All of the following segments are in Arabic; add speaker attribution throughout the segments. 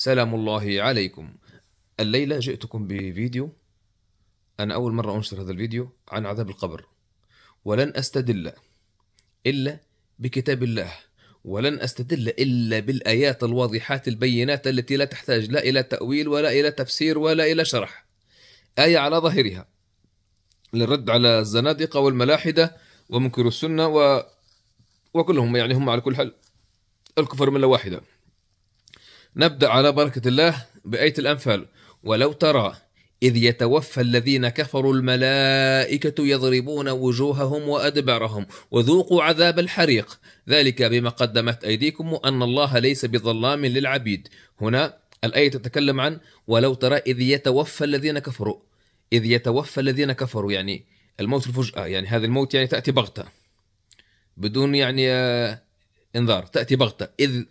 Speaker 1: سلام الله عليكم الليلة جئتكم بفيديو أنا أول مرة أنشر هذا الفيديو عن عذاب القبر ولن أستدل إلا بكتاب الله ولن أستدل إلا بالآيات الواضحات البينات التي لا تحتاج لا إلى تأويل ولا إلى تفسير ولا إلى شرح آية على ظاهرها للرد على الزنادقة والملاحدة ومنكر السنة و... وكلهم يعني هم على كل حال الكفر ملة واحدة نبدأ على بركة الله بآية الأنفال ولو ترى إذ يتوفى الذين كفروا الملائكة يضربون وجوههم وأدبارهم وذوقوا عذاب الحريق ذلك بما قدمت أيديكم وأن الله ليس بظلام للعبيد هنا الآية تتكلم عن ولو ترى إذ يتوفى الذين كفروا إذ يتوفى الذين كفروا يعني الموت الفجأة يعني هذا الموت يعني تأتي بغتة بدون يعني آه، انذار تأتي بغتة إذ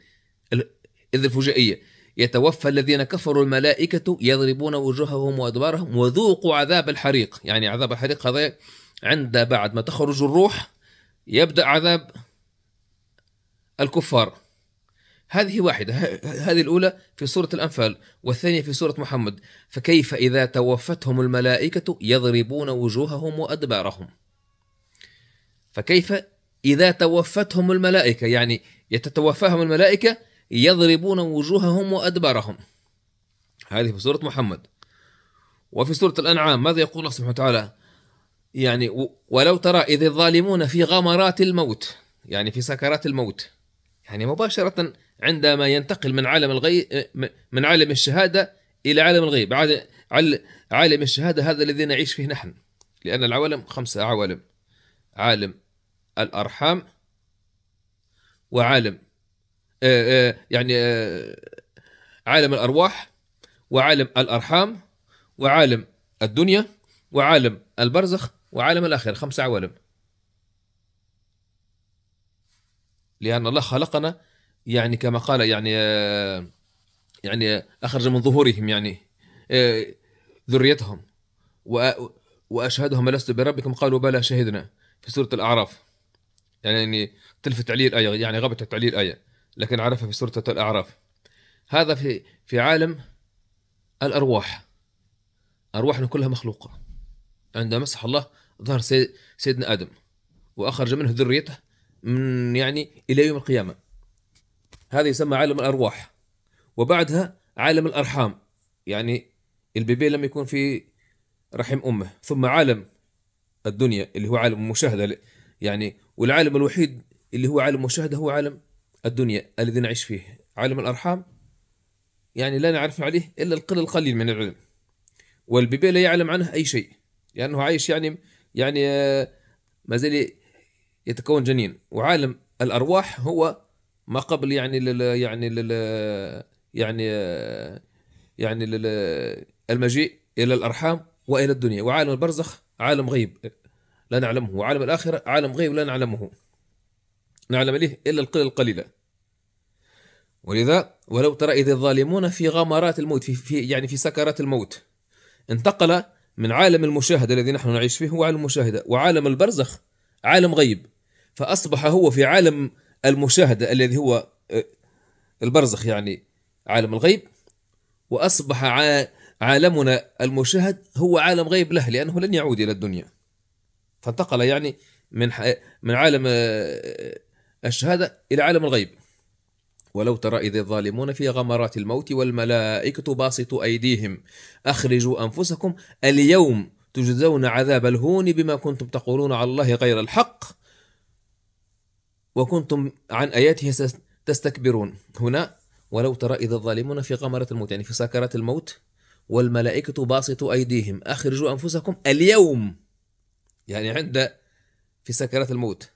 Speaker 1: إذ الفجائية يتوفى الذين كفروا الملائكة يضربون وجوههم وأدبارهم وذوقوا عذاب الحريق يعني عذاب الحريق هذا عند بعد ما تخرج الروح يبدأ عذاب الكفار هذه واحدة هذه الأولى في سورة الأنفال والثانية في سورة محمد فكيف إذا توفتهم الملائكة يضربون وجوههم وأدبارهم فكيف إذا توفتهم الملائكة يعني يتتوفاهم الملائكة يضربون وجوههم وأدبارهم هذه في سورة محمد وفي سورة الأنعام ماذا يقول الله سبحانه وتعالى يعني ولو ترى إذ الظالمون في غمرات الموت يعني في سكرات الموت يعني مباشرة عندما ينتقل من عالم الغيب من عالم الشهادة إلى عالم الغيب عالم الشهادة هذا الذي نعيش فيه نحن لأن العوالم خمسة عوالم عالم الأرحام وعالم آه، آه، يعني آه، عالم الارواح وعالم الارحام وعالم الدنيا وعالم البرزخ وعالم الاخر خمسه عوالم لان الله خلقنا يعني كما قال يعني يعني اخرج من ظهورهم يعني ذريتهم واشهدهم الست بربكم قالوا بلى شهدنا في سوره الاعراف يعني تلفت عليه الايه يعني غبتت عليه الايه لكن عرفه في سورة الأعراف هذا في في عالم الأرواح أرواحنا كلها مخلوقة عندما مسح الله ظهر سيدنا آدم وأخرج منه ذريته من يعني إلى يوم القيامة هذا يسمى عالم الأرواح وبعدها عالم الأرحام يعني البيبي لم يكون في رحم أمه ثم عالم الدنيا اللي هو عالم المشاهدة يعني والعالم الوحيد اللي هو عالم المشاهدة هو عالم الدنيا الذي نعيش فيه علم الأرحام يعني لا نعرف عليه إلا القل القليل من العلم والبيبي لا يعلم عنه أي شيء لأنه عايش يعني يعني آه، ما زال يتكون جنين وعالم الأرواح هو ما قبل يعني للا يعني للا آه، يعني آه، يعني المجيء إلى الأرحام وإلى الدنيا وعالم البرزخ عالم غيب لا نعلمه وعالم الآخرة عالم غيب لا نعلمه نعلم عليه إلا القليل القليلة ولذا ولو ترى إذ الظالمون في غمرات الموت في, في يعني في سكرات الموت انتقل من عالم المشاهدة الذي نحن نعيش فيه هو عالم المشاهدة وعالم البرزخ عالم غيب فأصبح هو في عالم المشاهدة الذي هو آه، البرزخ يعني عالم الغيب وأصبح عالمنا المشاهد هو عالم غيب له لأنه لن يعود إلى الدنيا فانتقل يعني من من عالم آه، الشهادة إلى عالم الغيب ولو ترى إذ الظالمون في غمرات الموت والملائكة باسطوا أيديهم أخرجوا أنفسكم اليوم تجزون عذاب الهون بما كنتم تقولون على الله غير الحق وكنتم عن آياته تستكبرون هنا ولو ترى إذا الظالمون في غمرة الموت يعني في سكرات الموت والملائكة باسطوا أيديهم أخرجوا أنفسكم اليوم يعني عند في سكرات الموت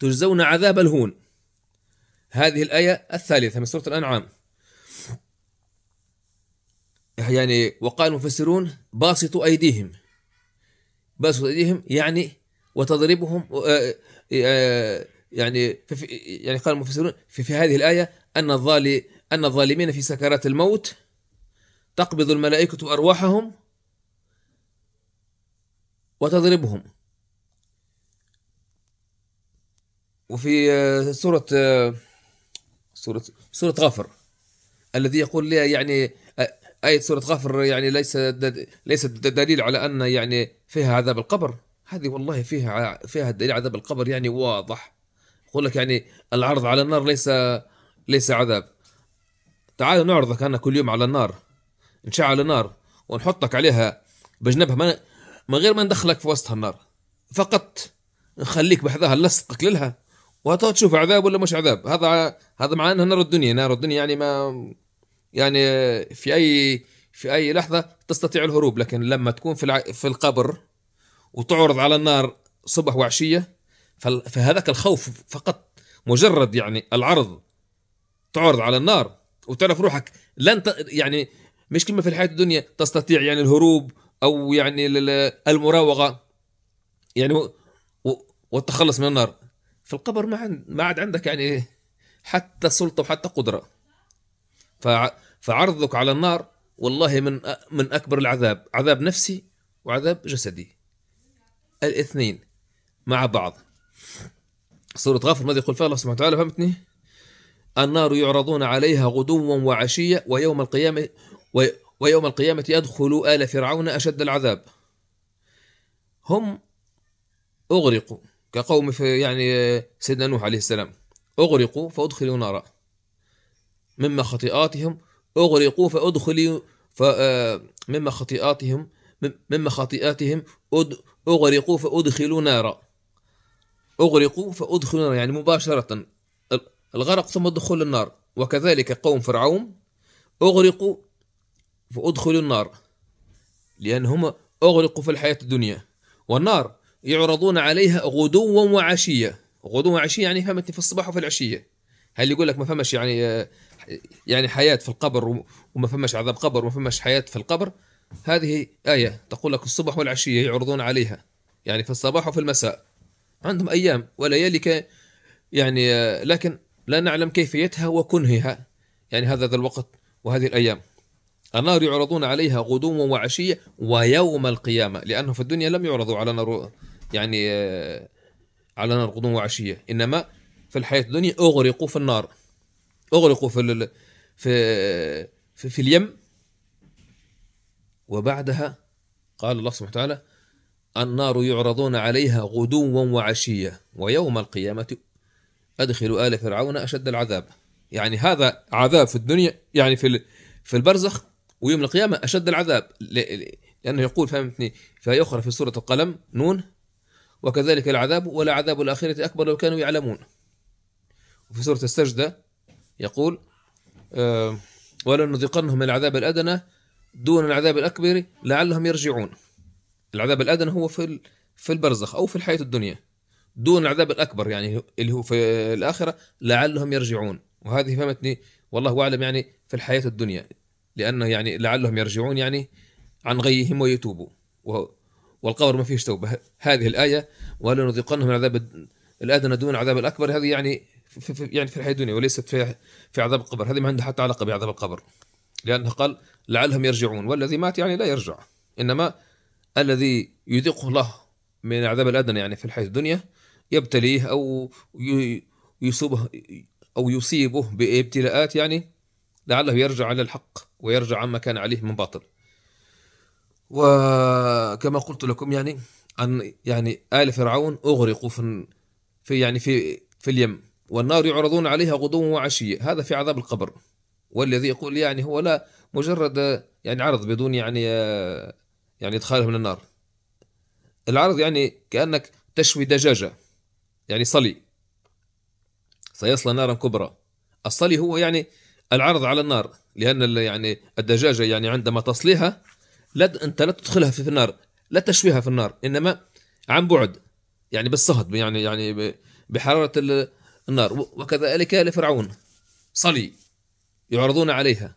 Speaker 1: تجزون عذاب الهون هذه الآية الثالثة من سورة الأنعام يعني وقال المفسرون باسطوا أيديهم باسطوا أيديهم يعني وتضربهم آه، آه، يعني في يعني قال المفسرون في, في هذه الآية أن الظالي أن الظالمين في سكرات الموت تقبض الملائكة أرواحهم وتضربهم وفي آه، سورة سورة سورة غفر الذي يقول لي يعني آية سورة غفر يعني ليس ليست دليل على أن يعني فيها عذاب القبر هذه والله فيها فيها دليل عذاب القبر يعني واضح يقول لك يعني العرض على النار ليس ليس عذاب تعال نعرضك أنا كل يوم على النار نشعل النار ونحطك عليها بجنبها ما من غير ما ندخلك في وسط النار فقط نخليك بحذاها نلصقك لها وتشوف عذاب ولا مش عذاب هذا هذا معناه نار الدنيا نار الدنيا يعني ما يعني في اي في اي لحظه تستطيع الهروب لكن لما تكون في الع... في القبر وتعرض على النار صبح وعشيه فهذاك الخوف فقط مجرد يعني العرض تعرض على النار وتعرف روحك لن ت... يعني مش كلمه في الحياه الدنيا تستطيع يعني الهروب او يعني المراوغه يعني والتخلص من النار في القبر ما ما عاد عندك يعني حتى سلطه وحتى قدره فعرضك على النار والله من من اكبر العذاب عذاب نفسي وعذاب جسدي الاثنين مع بعض سورة غافر ماذا يقول فيها الله سبحانه وتعالى فهمتني النار يعرضون عليها غدوا وعشية ويوم القيامة ويوم القيامة يدخل آل فرعون أشد العذاب هم أغرقوا كقوم في يعني آه، سيدنا نوح عليه السلام أغرقوا فأدخلوا نارا مما خطيئاتهم أغرقوا فأدخلوا آه، مما خطيئاتهم مما خطيئاتهم أغرقوا فأدخلوا نارا أغرقوا فأدخلوا نارا يعني مباشرة الغرق ثم الدخول النار وكذلك قوم فرعون أغرقوا فأدخلوا النار لأن هم أغرقوا في الحياة الدنيا والنار يعرضون عليها غدوا وعشيه غدوا وعشيه يعني فهمتني في الصباح وفي العشيه هل يقول لك ما فماش يعني يعني حياه في القبر وما فماش عذاب قبر وما فماش حياه في القبر هذه ايه تقول لك الصبح والعشيه يعرضون عليها يعني في الصباح وفي المساء عندهم ايام وليالي يعني لكن لا نعلم كيفيتها وكنهها يعني هذا ذا الوقت وهذه الايام النار يعرضون عليها غدوا وعشيه ويوم القيامه لانه في الدنيا لم يعرضوا على نار يعني على نار غدوا وعشيه انما في الحياه الدنيا اغرقوا في النار اغرقوا في ال... في في, في اليم وبعدها قال الله سبحانه وتعالى النار يعرضون عليها غدوا وعشية ويوم القيامة أدخلوا آل فرعون أشد العذاب يعني هذا عذاب في الدنيا يعني في في البرزخ ويوم القيامة أشد العذاب لأنه يقول فهمتني فيخرى في سورة القلم نون وكذلك العذاب ولعذاب الآخرة أكبر لو كانوا يعلمون وفي سورة السجدة يقول آه، ولنذيقنهم العذاب الأدنى دون العذاب الأكبر لعلهم يرجعون العذاب الأدنى هو في في البرزخ أو في الحياة الدنيا دون العذاب الأكبر يعني اللي هو في الآخرة لعلهم يرجعون وهذه فهمتني والله أعلم يعني في الحياة الدنيا لأنه يعني لعلهم يرجعون يعني عن غيهم ويتوبوا والقبر ما فيهش توبه هذه الايه ولنذيقنهم العذاب الادنى دون العذاب الاكبر هذه يعني في في يعني في الحياه الدنيا وليست في في عذاب القبر هذه ما عندها حتى علاقه بعذاب القبر لانه قال لعلهم يرجعون والذي مات يعني لا يرجع انما الذي يذيقه الله من عذاب الادنى يعني في الحياه الدنيا يبتليه او يصيبه او يصيبه بابتلاءات يعني لعله يرجع على الحق ويرجع عما كان عليه من باطل وكما قلت لكم يعني أن يعني آل فرعون أغرقوا في في يعني في في اليم والنار يعرضون عليها غدوا وعشية هذا في عذاب القبر والذي يقول يعني هو لا مجرد يعني عرض بدون يعني يعني إدخاله من النار العرض يعني كأنك تشوي دجاجة يعني صلي سيصلى نارا كبرى الصلي هو يعني العرض على النار لأن يعني الدجاجة يعني عندما تصليها لا انت لا تدخلها في النار لا تشويها في النار انما عن بعد يعني بالصهد يعني يعني بحراره النار وكذلك لفرعون صلي يعرضون عليها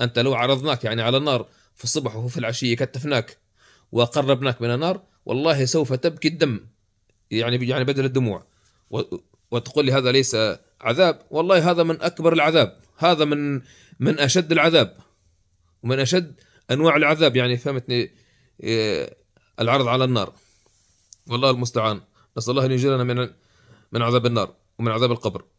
Speaker 1: انت لو عرضناك يعني على النار في الصبح وفي العشيه كتفناك وقربناك من النار والله سوف تبكي الدم يعني يعني بدل الدموع وتقول لي هذا ليس عذاب والله هذا من اكبر العذاب هذا من من اشد العذاب ومن اشد انواع العذاب يعني فهمتني إيه، العرض على النار والله المستعان نسال الله ان يجيرنا من من عذاب النار ومن عذاب القبر